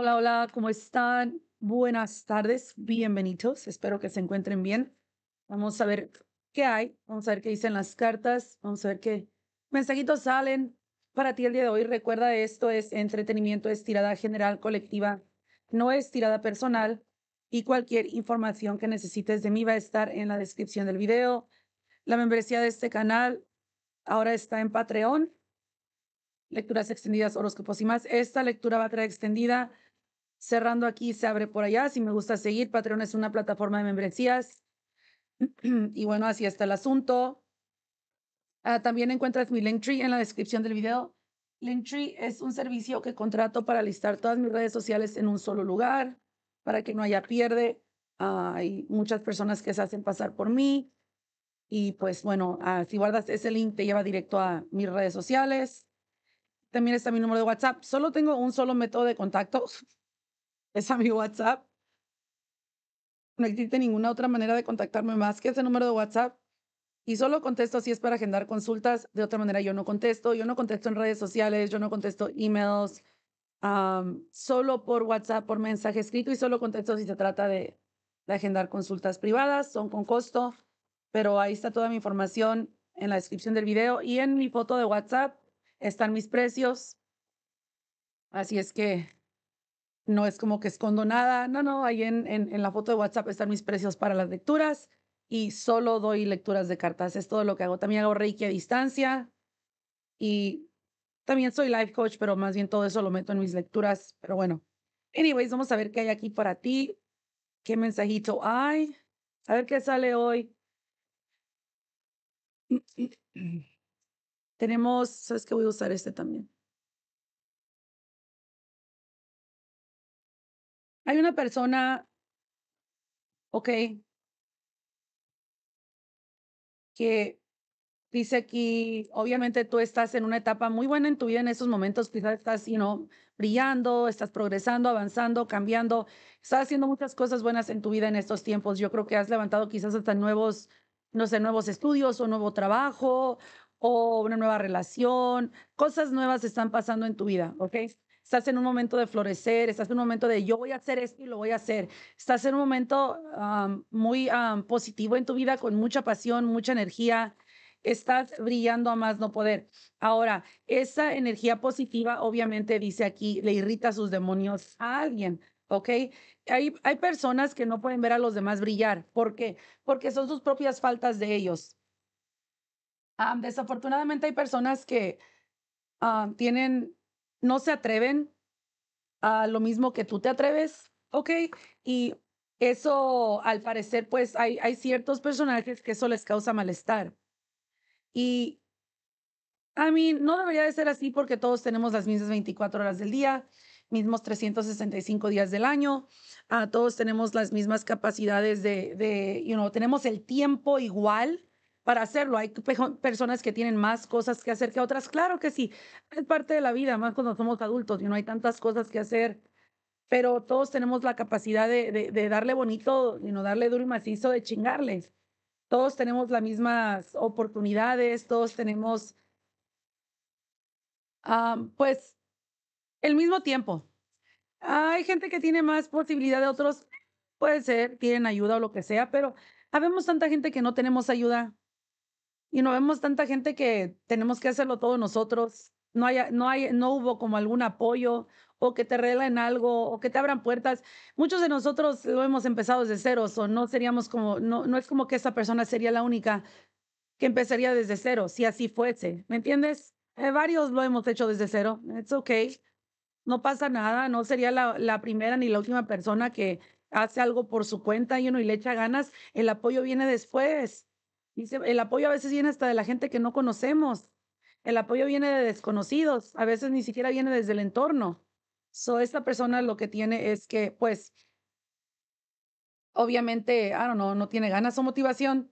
Hola, hola, ¿cómo están? Buenas tardes, bienvenidos, espero que se encuentren bien. Vamos a ver qué hay, vamos a ver qué dicen las cartas, vamos a ver qué mensajitos salen para ti el día de hoy. Recuerda, esto es entretenimiento, es tirada general colectiva, no es tirada personal y cualquier información que necesites de mí va a estar en la descripción del video. La membresía de este canal ahora está en Patreon. Lecturas extendidas, horóscopos y más. Esta lectura va a traer extendida cerrando aquí se abre por allá. Si me gusta seguir, Patreon es una plataforma de membresías. y bueno, así está el asunto. Ah, también encuentras mi Linktree en la descripción del video. Linktree es un servicio que contrato para listar todas mis redes sociales en un solo lugar, para que no haya pierde. Ah, hay muchas personas que se hacen pasar por mí. Y pues bueno, ah, si guardas ese link te lleva directo a mis redes sociales. También está mi número de WhatsApp. Solo tengo un solo método de contacto es a mi WhatsApp. No existe ninguna otra manera de contactarme más que ese número de WhatsApp. Y solo contesto si es para agendar consultas. De otra manera, yo no contesto. Yo no contesto en redes sociales, yo no contesto emails. solo por WhatsApp, por mensaje escrito y solo contesto si se trata de agendar consultas privadas. Son con costo, pero ahí está toda mi información en la descripción del video y en mi foto de WhatsApp están mis precios. Así es que no es como que escondo nada, no, no, ahí en, en, la foto de WhatsApp están mis precios para las lecturas y solo doy lecturas de cartas, es todo lo que hago. También hago Reiki a distancia y también soy life coach, pero más bien todo eso lo meto en mis lecturas, pero bueno. Anyways, vamos a ver qué hay aquí para ti, qué mensajito hay, a ver qué sale hoy. Tenemos, ¿sabes qué? Voy a usar este también. hay una persona, ok, que dice que obviamente tú estás en una etapa muy buena en tu vida en estos momentos, quizás estás, you brillando, estás progresando, avanzando, cambiando, estás haciendo muchas cosas buenas en tu vida en estos tiempos. Yo creo que has levantado quizás hasta nuevos, no sé, nuevos estudios o nuevo trabajo o una nueva relación, cosas nuevas están pasando en tu vida, ¿ok? estás en un momento de florecer, estás en un momento de yo voy a hacer esto y lo voy a hacer, estás en un momento muy positivo en tu vida, con mucha pasión, mucha energía, estás brillando a más no poder. Ahora, esa energía positiva, obviamente, dice aquí, le irrita a sus demonios a alguien, ¿ok? Hay, hay personas que no pueden ver a los demás brillar. ¿Por qué? Porque son sus propias faltas de ellos. desafortunadamente hay personas que tienen no se atreven a lo mismo que tú te atreves, ¿ok? Y eso, al parecer, pues hay, hay ciertos personajes que eso les causa malestar. Y, a mí no debería de ser así porque todos tenemos las mismas 24 horas del día, mismos 365 días del año, ah, todos tenemos las mismas capacidades de, de, you tenemos el tiempo igual para hacerlo. Hay personas que tienen más cosas que hacer que otras. Claro que sí, es parte de la vida, más cuando somos adultos y no hay tantas cosas que hacer. Pero todos tenemos la capacidad de, darle bonito, y no darle duro y macizo, de chingarles. Todos tenemos las mismas oportunidades, todos tenemos, ah, pues, el mismo tiempo. Hay gente que tiene más posibilidad de otros, puede ser, tienen ayuda o lo que sea, pero habemos tanta gente que no tenemos ayuda, y no vemos tanta gente que tenemos que hacerlo todo nosotros. No, haya, no, hay, no hubo como algún apoyo o que te regalen algo o que te abran puertas. Muchos de nosotros lo hemos empezado desde cero. o no seríamos como, no, no es como que esa persona sería la única que empezaría desde cero, si así fuese. ¿Me entiendes? Eh, varios lo hemos hecho desde cero. It's okay. No pasa nada. No sería la, la primera ni la última persona que hace algo por su cuenta y uno y le echa ganas. El apoyo viene después el apoyo a veces viene hasta de la gente que no conocemos. El apoyo viene de desconocidos. A veces ni siquiera viene desde el entorno. So, esta persona lo que tiene es que, pues, obviamente, I don't no tiene ganas o motivación.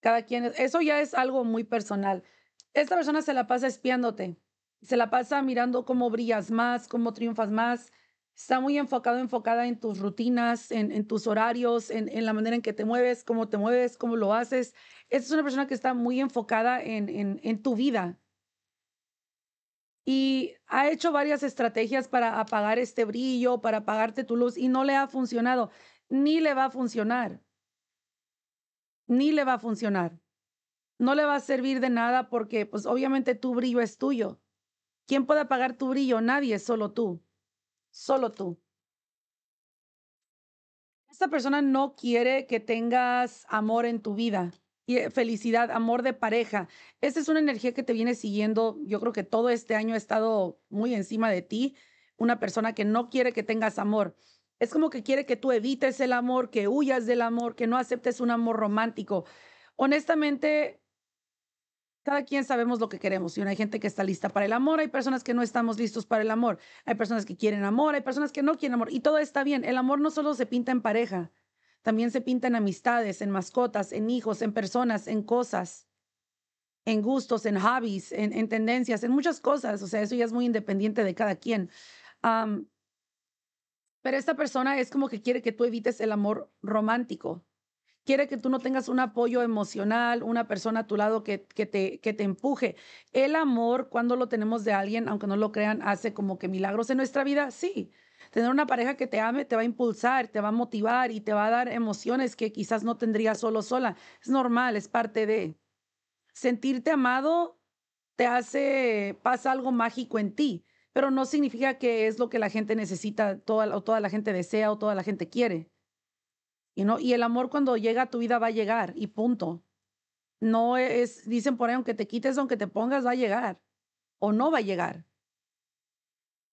Cada quien, eso ya es algo muy personal. Esta persona se la pasa espiándote. Se la pasa mirando cómo brillas más, cómo triunfas más está muy enfocado, enfocada en tus rutinas, en, tus horarios, en, la manera en que te mueves, cómo te mueves, cómo lo haces. Esa Es una persona que está muy enfocada en, en tu vida. Y ha hecho varias estrategias para apagar este brillo, para apagarte tu luz, y no le ha funcionado, ni le va a funcionar. Ni le va a funcionar. No le va a servir de nada porque, pues obviamente tu brillo es tuyo. ¿Quién puede apagar tu brillo? Nadie, solo tú. Solo tú. Esta persona no quiere que tengas amor en tu vida, y eh, felicidad, amor de pareja. Esa es una energía que te viene siguiendo. Yo creo que todo este año ha estado muy encima de ti. Una persona que no quiere que tengas amor. Es como que quiere que tú evites el amor, que huyas del amor, que no aceptes un amor romántico. Honestamente, cada quien sabemos lo que queremos y hay gente que está lista para el amor, hay personas que no estamos listos para el amor, hay personas que quieren amor, hay personas que no quieren amor y todo está bien. El amor no solo se pinta en pareja, también se pinta en amistades, en mascotas, en hijos, en personas, en cosas, en gustos, en hobbies, en, tendencias, en muchas cosas. O sea, eso ya es muy independiente de cada quien. pero esta persona es como que quiere que tú evites el amor romántico quiere que tú no tengas un apoyo emocional, una persona a tu lado que, que, te, que te empuje. El amor, cuando lo tenemos de alguien, aunque no lo crean, hace como que milagros en nuestra vida, sí. Tener una pareja que te ame te va a impulsar, te va a motivar y te va a dar emociones que quizás no tendría solo sola. Es normal, es parte de. Sentirte amado te hace, pasa algo mágico en ti, pero no significa que es lo que la gente necesita toda, o toda la gente desea o toda la gente quiere. Y el amor cuando llega a tu vida va a llegar y punto. No es, dicen por ahí, aunque te quites, aunque te pongas, va a llegar o no va a llegar.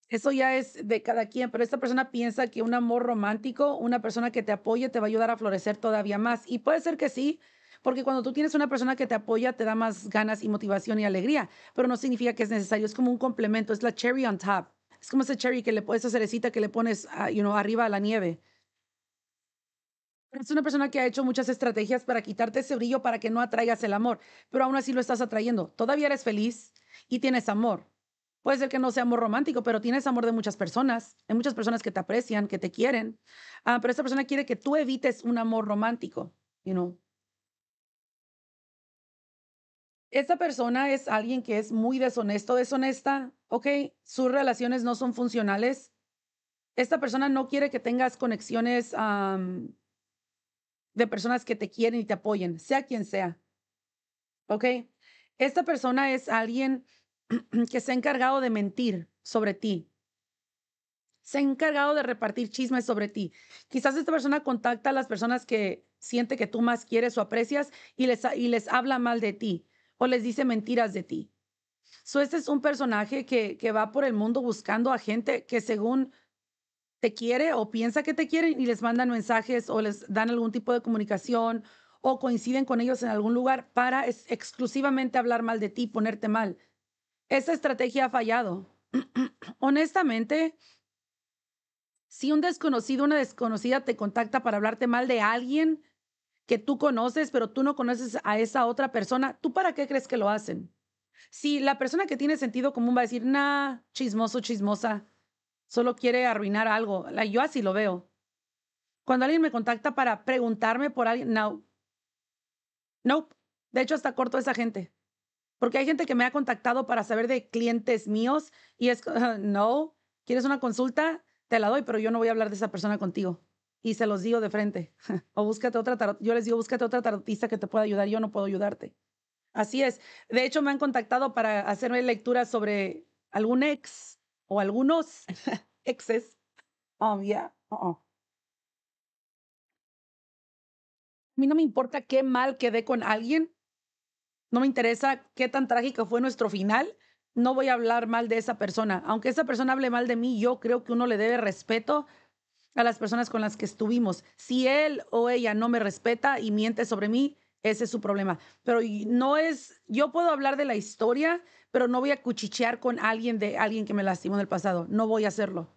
Eso ya es de cada quien, pero esta persona piensa que un amor romántico, una persona que te apoye, te va a ayudar a florecer todavía más. Y puede ser que sí, porque cuando tú tienes una persona que te apoya, te da más ganas y motivación y alegría, pero no significa que es necesario, es como un complemento, es la cherry on top. Es como ese cherry que le pones, esa cerecita que le pones, ah, you arriba a la nieve. Es una persona que ha hecho muchas estrategias para quitarte ese brillo para que no atraigas el amor, pero aún así lo estás atrayendo. Todavía eres feliz y tienes amor. Puede ser que no sea amor romántico, pero tienes amor de muchas personas. Hay muchas personas que te aprecian, que te quieren, ah, pero esta persona quiere que tú evites un amor romántico, you Esta persona es alguien que es muy deshonesto, deshonesta, ¿ok? Sus relaciones no son funcionales. Esta persona no quiere que tengas conexiones de personas que te quieren y te apoyen, sea quien sea. ¿Ok? Esta persona es alguien que se ha encargado de mentir sobre ti. Se ha encargado de repartir chismes sobre ti. Quizás esta persona contacta a las personas que siente que tú más quieres o aprecias y les, y les habla mal de ti o les dice mentiras de ti. este es un personaje que, que va por el mundo buscando a gente que según te quiere o piensa que te quieren y les mandan mensajes o les dan algún tipo de comunicación o coinciden con ellos en algún lugar para exclusivamente hablar mal de ti, ponerte mal. Esa estrategia ha fallado. Honestamente, si un desconocido, una desconocida te contacta para hablarte mal de alguien que tú conoces, pero tú no conoces a esa otra persona, ¿tú para qué crees que lo hacen? Si la persona que tiene sentido común va a decir, nah, chismoso, chismosa, Solo quiere arruinar algo. Yo así lo veo. Cuando alguien me contacta para preguntarme por alguien, no. Nope. De hecho, hasta corto esa gente. Porque hay gente que me ha contactado para saber de clientes míos y es, no, ¿quieres una consulta? Te la doy, pero yo no voy a hablar de esa persona contigo. Y se los digo de frente. o búscate otra tarot. Yo les digo, búscate otra tarotista que te pueda ayudar. Yo no puedo ayudarte. Así es. De hecho, me han contactado para hacerme lecturas sobre algún ex o algunos. exes. Um, yeah. Uh-uh. A mí no me importa qué mal quedé con alguien. No me interesa qué tan trágico fue nuestro final. No voy a hablar mal de esa persona. Aunque esa persona hable mal de mí, yo creo que uno le debe respeto a las personas con las que estuvimos. Si él o ella no me respeta y miente sobre mí, ese es su problema. Pero no es, yo puedo hablar de la historia, pero no voy a cuchichear con alguien de alguien que me lastimó en el pasado. No voy a hacerlo.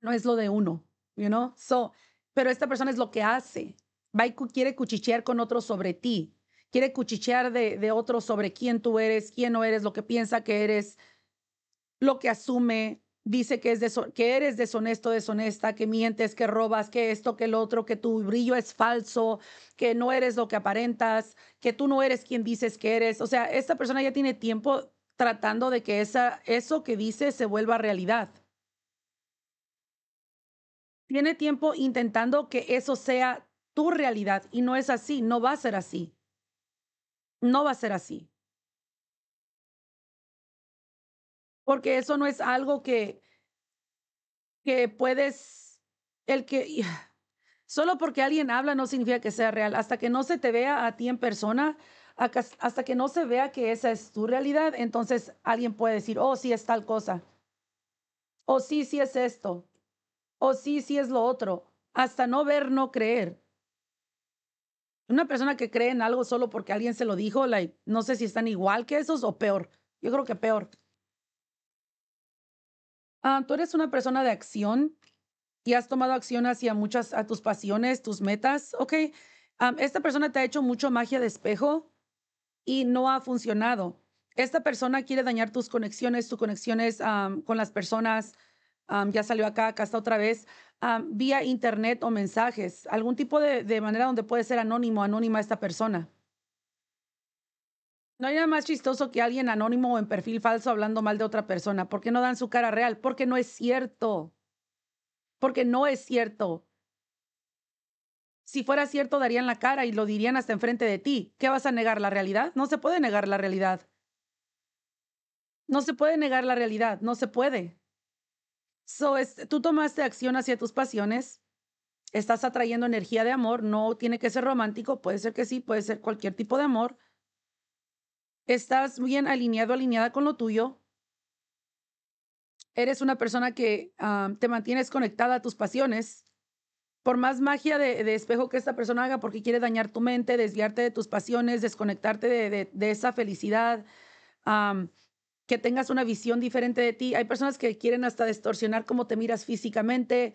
No es lo de uno, you know? So, pero esta persona es lo que hace. Va quiere cuchichear con otros sobre ti. Quiere cuchichear de, de otro sobre quién tú eres, quién no eres, lo que piensa que eres, lo que asume, dice que, que eres deshonesto, deshonesta, que mientes, que robas, que esto, que el otro, que tu brillo es falso, que no eres lo que aparentas, que tú no eres quien dices que eres. O sea, esta persona ya tiene tiempo tratando de que esa, eso que dice se vuelva realidad. Tiene tiempo intentando que eso sea tu realidad y no es así, no va a ser así. No va a ser así. porque eso no es algo que, que puedes, el que, solo porque alguien habla no significa que sea real. Hasta que no se te vea a ti en persona, hasta que no se vea que esa es tu realidad, entonces alguien puede decir, oh, sí es tal cosa, o oh, sí, sí es esto, o oh, sí, sí es lo otro. Hasta no ver, no creer. Una persona que cree en algo solo porque alguien se lo dijo, no sé si están igual que esos o peor. Yo creo que peor. Ah, tú eres una persona de acción y has tomado acción hacia muchas, a tus pasiones, tus metas, ¿ok? esta persona te ha hecho mucho magia de espejo y no ha funcionado. Esta persona quiere dañar tus conexiones, tus conexiones con las personas. ya salió acá, acá está otra vez, vía internet o mensajes, algún tipo de, de manera donde puede ser anónimo, anónima esta persona. No hay nada más chistoso que alguien anónimo o en perfil falso hablando mal de otra persona. ¿Por qué no dan su cara real? Porque no es cierto. Porque no es cierto. Si fuera cierto, darían la cara y lo dirían hasta enfrente de ti. ¿Qué vas a negar? ¿La realidad? No se puede negar la realidad. No se puede negar la realidad. No se puede. So, tú tomaste acción hacia tus pasiones. Estás atrayendo energía de amor. No tiene que ser romántico. Puede ser que sí. Puede ser cualquier tipo de amor ¿Estás muy bien alineado, alineada con lo tuyo? ¿Eres una persona que ah, te mantienes conectada a tus pasiones? Por más magia de, espejo que esta persona haga porque quiere dañar tu mente, desviarte de tus pasiones, desconectarte de, esa felicidad, que tengas una visión diferente de ti. Hay personas que quieren hasta distorsionar cómo te miras físicamente,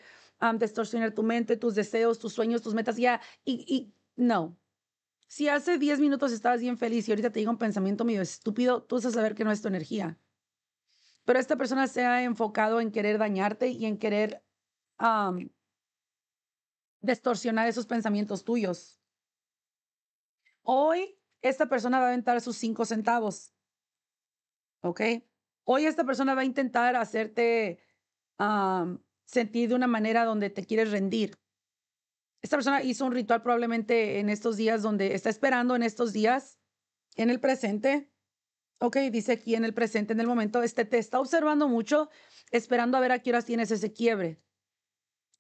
distorsionar tu mente, tus deseos, tus sueños, tus metas, ya. Y, y no, si hace 10 minutos estabas bien feliz y ahorita te llega un pensamiento medio estúpido, tú vas a saber que no es tu energía. Pero esta persona se ha enfocado en querer dañarte y en querer distorsionar esos pensamientos tuyos. Hoy esta persona va a aventar sus cinco centavos. ¿Ok? Hoy esta persona va a intentar hacerte sentir de una manera donde te quieres rendir. Esta persona hizo un ritual probablemente en estos días donde está esperando en estos días, en el presente. Ok, dice aquí en el presente, en el momento, este te está observando mucho, esperando a ver a qué horas tienes ese quiebre,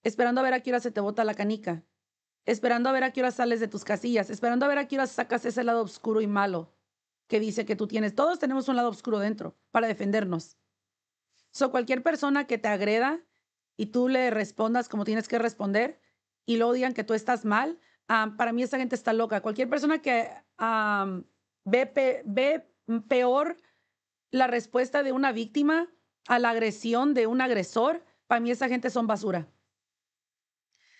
esperando a ver a qué horas se te bota la canica, esperando a ver a qué horas sales de tus casillas, esperando a ver a qué horas sacas ese lado oscuro y malo que dice que tú tienes. Todos tenemos un lado oscuro dentro para defendernos. O cualquier persona que te agreda y tú le respondas como tienes que responder, y luego digan que tú estás mal, ah, para mí esa gente está loca. Cualquier persona que ve, peor la respuesta de una víctima a la agresión de un agresor, para mí esa gente son basura.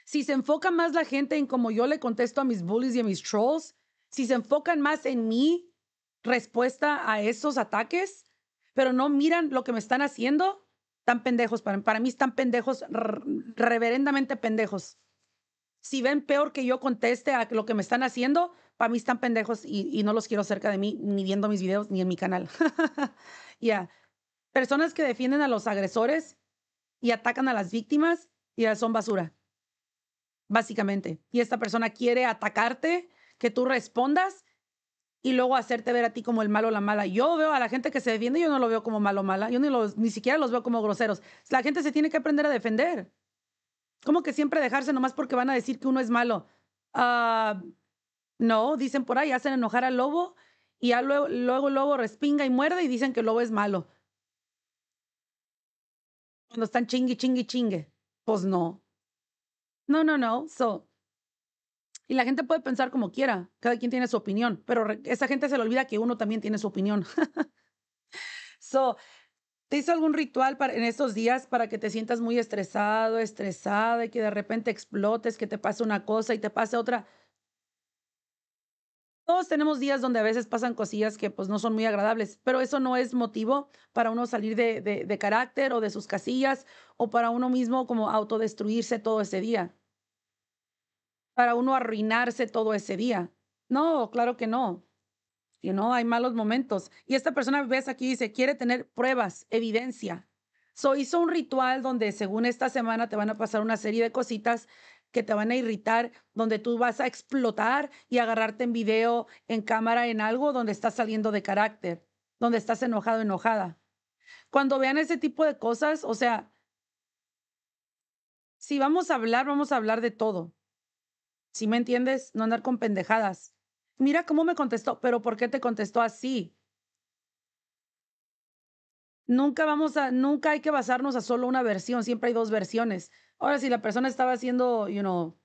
Si se enfoca más la gente en cómo yo le contesto a mis bullies y a mis trolls, si se enfocan más en mi respuesta a esos ataques, pero no miran lo que me están haciendo, tan pendejos. Para, para mí están pendejos, reverendamente pendejos si ven peor que yo conteste a lo que me están haciendo, para mí están pendejos y, no los quiero cerca de mí, ni viendo mis videos, ni en mi canal. Ya. Personas que defienden a los agresores y atacan a las víctimas ya son basura. Básicamente. Y esta persona quiere atacarte, que tú respondas y luego hacerte ver a ti como el malo o la mala. Yo veo a la gente que se defiende, yo no lo veo como malo o mala. Yo ni, los, ni siquiera los veo como groseros. La gente se tiene que aprender a defender. ¿Cómo que siempre dejarse nomás porque van a decir que uno es malo? Ah, no, dicen por ahí, hacen enojar al lobo y luego, el lobo respinga y muerde y dicen que el lobo es malo. Cuando están chingue, chingue, chingue. Pues no. No, no, no. So, y la gente puede pensar como quiera, cada quien tiene su opinión, pero esa gente se le olvida que uno también tiene su opinión. so, ¿Te hizo algún ritual en estos días para que te sientas muy estresado, estresada y que de repente explotes, que te pase una cosa y te pase otra? Todos tenemos días donde a veces pasan cosillas que pues no son muy agradables, pero eso no es motivo para uno salir de, de carácter o de sus casillas o para uno mismo como autodestruirse todo ese día, para uno arruinarse todo ese día. No, claro que no you hay malos momentos. Y esta persona, ves aquí, dice, quiere tener pruebas, evidencia. hizo un ritual donde según esta semana te van a pasar una serie de cositas que te van a irritar, donde tú vas a explotar y agarrarte en video, en cámara, en algo donde estás saliendo de carácter, donde estás enojado, enojada. Cuando vean ese tipo de cosas, o sea, si vamos a hablar, vamos a hablar de todo. Si me entiendes, no andar con pendejadas mira cómo me contestó, pero ¿por qué te contestó así? Nunca vamos a, nunca hay que basarnos a solo una versión, siempre hay dos versiones. Ahora, si la persona estaba haciendo, you know,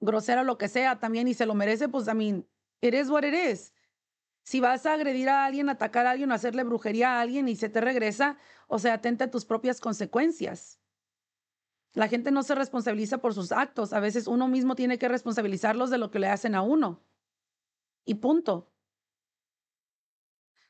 grosera lo que sea también y se lo merece, pues, I mean, it is what it Si vas a agredir a alguien, atacar a alguien, hacerle brujería a alguien y se te regresa, o sea, atenta a tus propias consecuencias. La gente no se responsabiliza por sus actos, a veces uno mismo tiene que responsabilizarlos de lo que le hacen a uno y punto.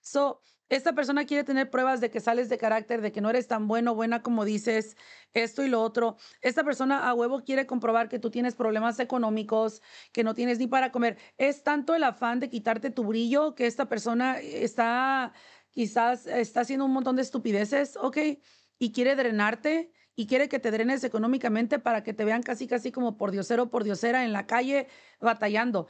So, esta persona quiere tener pruebas de que sales de carácter, de que no eres tan bueno o buena como dices, esto y lo otro. Esta persona a huevo quiere comprobar que tú tienes problemas económicos, que no tienes ni para comer. Es tanto el afán de quitarte tu brillo que esta persona está, quizás está haciendo un montón de estupideces, ¿ok? Y quiere drenarte y quiere que te drenes económicamente para que te vean casi, casi como por diosero, por diosera en la calle batallando.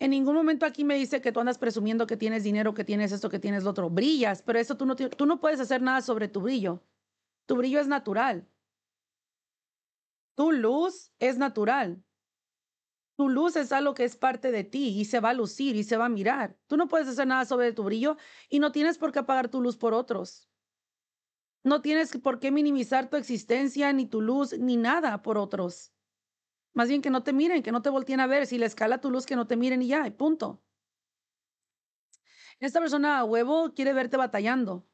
En ningún momento aquí me dice que tú andas presumiendo que tienes dinero, que tienes esto, que tienes lo otro. Brillas, pero eso tú no, tú no puedes hacer nada sobre tu brillo. Tu brillo es natural. Tu luz es natural. Tu luz es algo que es parte de ti y se va a lucir y se va a mirar. Tú no puedes hacer nada sobre tu brillo y no tienes por qué apagar tu luz por otros. No tienes por qué minimizar tu existencia, ni tu luz, ni nada por otros. Más bien que no te miren, que no te volteen a ver. Si le escala tu luz, que no te miren y ya, punto. Esta persona a huevo quiere verte batallando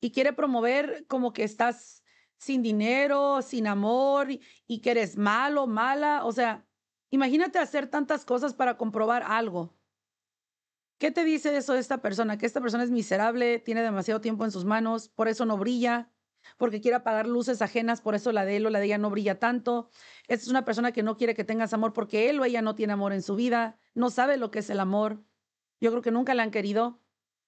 y quiere promover como que estás sin dinero, sin amor y que eres malo, mala. O sea, imagínate hacer tantas cosas para comprobar algo. ¿Qué te dice eso de esta persona? Que esta persona es miserable, tiene demasiado tiempo en sus manos, por eso no brilla, porque quiere apagar luces ajenas, por eso la de él o la de ella no brilla tanto. Esta es una persona que no quiere que tengas amor porque él o ella no tiene amor en su vida, no sabe lo que es el amor. Yo creo que nunca la han querido.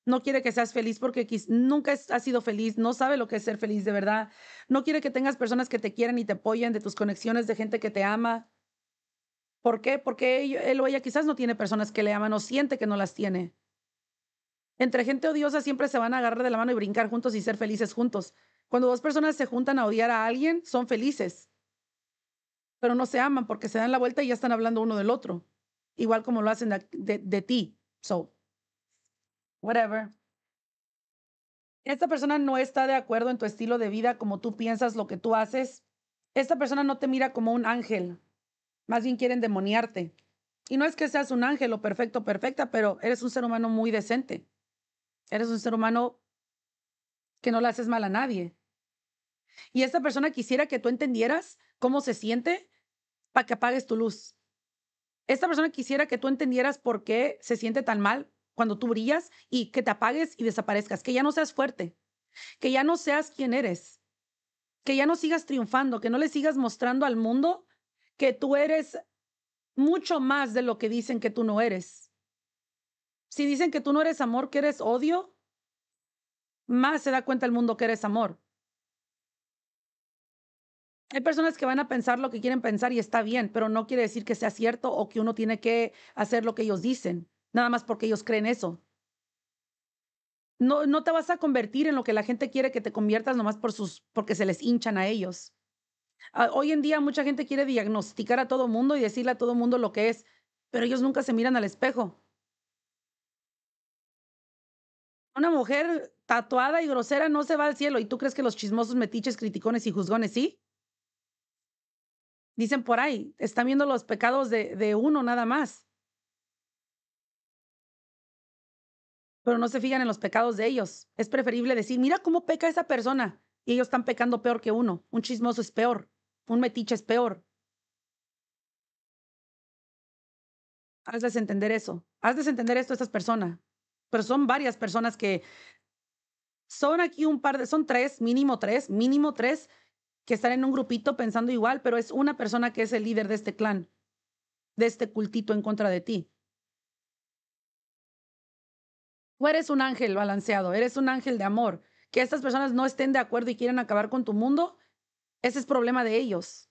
No quiere que seas feliz porque nunca has sido feliz, no sabe lo que es ser feliz de verdad. No quiere que tengas personas que te quieran y te apoyen, de tus conexiones, de gente que te ama. ¿Por qué? Porque él o ella quizás no tiene personas que le aman o siente que no las tiene. Entre gente odiosa siempre se van a agarrar de la mano y brincar juntos y ser felices juntos. Cuando dos personas se juntan a odiar a alguien, son felices, pero no se aman porque se dan la vuelta y ya están hablando uno del otro, igual como lo hacen de, ti. So, whatever. Esta persona no está de acuerdo en tu estilo de vida, como tú piensas, lo que tú haces. Esta persona no te mira como un ángel, más bien quieren demoniarte. Y no es que seas un ángel o perfecto, perfecta, pero eres un ser humano muy decente. Eres un ser humano que no le haces mal a nadie. Y esta persona quisiera que tú entendieras cómo se siente para que apagues tu luz. Esta persona quisiera que tú entendieras por qué se siente tan mal cuando tú brillas y que te apagues y desaparezcas, que ya no seas fuerte, que ya no seas quien eres, que ya no sigas triunfando, que no le sigas mostrando al mundo que tú eres mucho más de lo que dicen que tú no eres. Si dicen que tú no eres amor, que eres odio, más se da cuenta el mundo que eres amor hay personas que van a pensar lo que quieren pensar y está bien, pero no quiere decir que sea cierto o que uno tiene que hacer lo que ellos dicen, nada más porque ellos creen eso. No, no te vas a convertir en lo que la gente quiere que te conviertas nomás por sus, porque se les hinchan a ellos. Ah, hoy en día mucha gente quiere diagnosticar a todo mundo y decirle a todo mundo lo que es, pero ellos nunca se miran al espejo. Una mujer tatuada y grosera no se va al cielo y tú crees que los chismosos metiches, criticones y juzgones sí. Dicen por ahí, están viendo los pecados de, de uno nada más. Pero no se fijan en los pecados de ellos. Es preferible decir, mira cómo peca esa persona. Y ellos están pecando peor que uno. Un chismoso es peor. Un metiche es peor. Hazles entender eso. Hazles entender esto a estas personas. Pero son varias personas que son aquí un par de, son tres, mínimo tres, mínimo tres, que están en un grupito pensando igual, pero es una persona que es el líder de este clan, de este cultito en contra de ti. Tú eres un ángel balanceado, eres un ángel de amor. Que estas personas no estén de acuerdo y quieran acabar con tu mundo, ese es problema de ellos.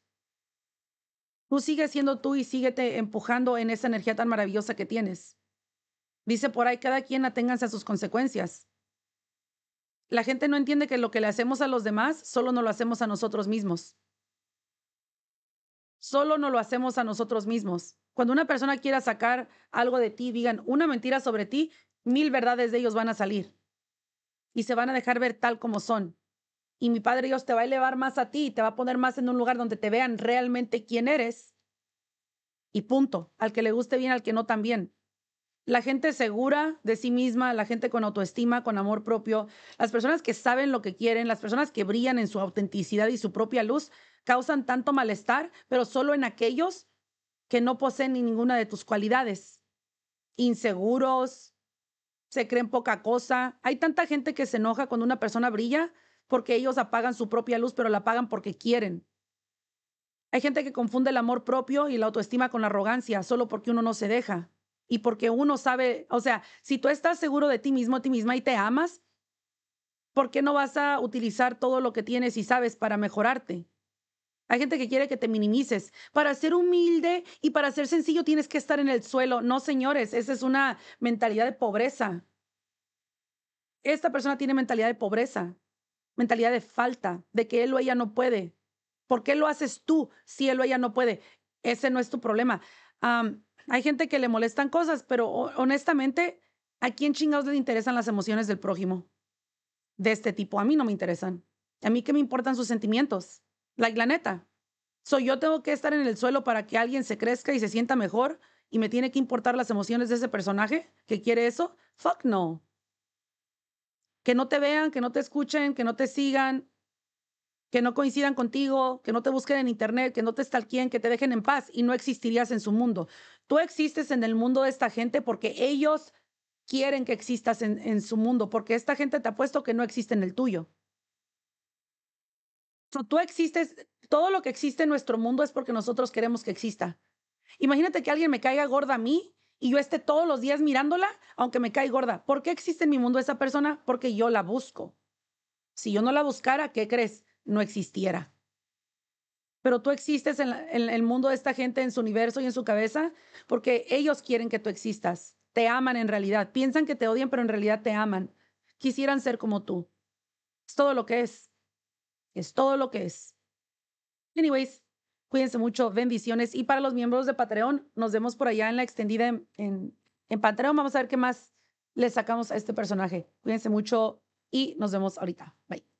Tú sigues siendo tú y síguete empujando en esa energía tan maravillosa que tienes. Dice por ahí, cada quien aténganse a sus consecuencias. La gente no entiende que lo que le hacemos a los demás solo no lo hacemos a nosotros mismos. Solo no lo hacemos a nosotros mismos. Cuando una persona quiera sacar algo de ti, digan una mentira sobre ti, mil verdades de ellos van a salir y se van a dejar ver tal como son. Y mi Padre Dios te va a elevar más a ti, y te va a poner más en un lugar donde te vean realmente quién eres. Y punto, al que le guste bien, al que no también. La gente segura de sí misma, la gente con autoestima, con amor propio, las personas que saben lo que quieren, las personas que brillan en su autenticidad y su propia luz, causan tanto malestar, pero solo en aquellos que no poseen ninguna de tus cualidades. Inseguros, se creen poca cosa. Hay tanta gente que se enoja cuando una persona brilla porque ellos apagan su propia luz, pero la apagan porque quieren. Hay gente que confunde el amor propio y la autoestima con la arrogancia, solo porque uno no se deja y porque uno sabe, o sea, si tú estás seguro de ti mismo, a ti misma y te amas, ¿por qué no vas a utilizar todo lo que tienes y sabes para mejorarte? Hay gente que quiere que te minimices. Para ser humilde y para ser sencillo tienes que estar en el suelo. No, señores, esa es una mentalidad de pobreza. Esta persona tiene mentalidad de pobreza, mentalidad de falta, de que él o ella no puede. ¿Por qué lo haces tú si él o ella no puede? Ese no es tu problema. Hay gente que le molestan cosas, pero honestamente, ¿a quién chingados le interesan las emociones del prójimo? De este tipo. A mí no me interesan. A mí qué me importan sus sentimientos. la neta. Soy yo tengo que estar en el suelo para que alguien se crezca y se sienta mejor y me tiene que importar las emociones de ese personaje que quiere eso. Fuck no. Que no te vean, que no te escuchen, que no te sigan, que no coincidan contigo, que no te busquen en internet, que no te stalkeen, que te dejen en paz y no existirías en su mundo. Tú existes en el mundo de esta gente porque ellos quieren que existas en, su mundo, porque esta gente te ha puesto que no existe en el tuyo. tú existes, todo lo que existe en nuestro mundo es porque nosotros queremos que exista. Imagínate que alguien me caiga gorda a mí y yo esté todos los días mirándola, aunque me caiga gorda. ¿Por qué existe en mi mundo esa persona? Porque yo la busco. Si yo no la buscara, ¿qué crees? No existiera pero tú existes en, el mundo de esta gente, en su universo y en su cabeza, porque ellos quieren que tú existas. Te aman en realidad. Piensan que te odian, pero en realidad te aman. Quisieran ser como tú. Es todo lo que es. Es todo lo que es. Anyways, cuídense mucho. Bendiciones. Y para los miembros de Patreon, nos vemos por allá en la extendida en, en, en Patreon. Vamos a ver qué más le sacamos a este personaje. Cuídense mucho y nos vemos ahorita. Bye.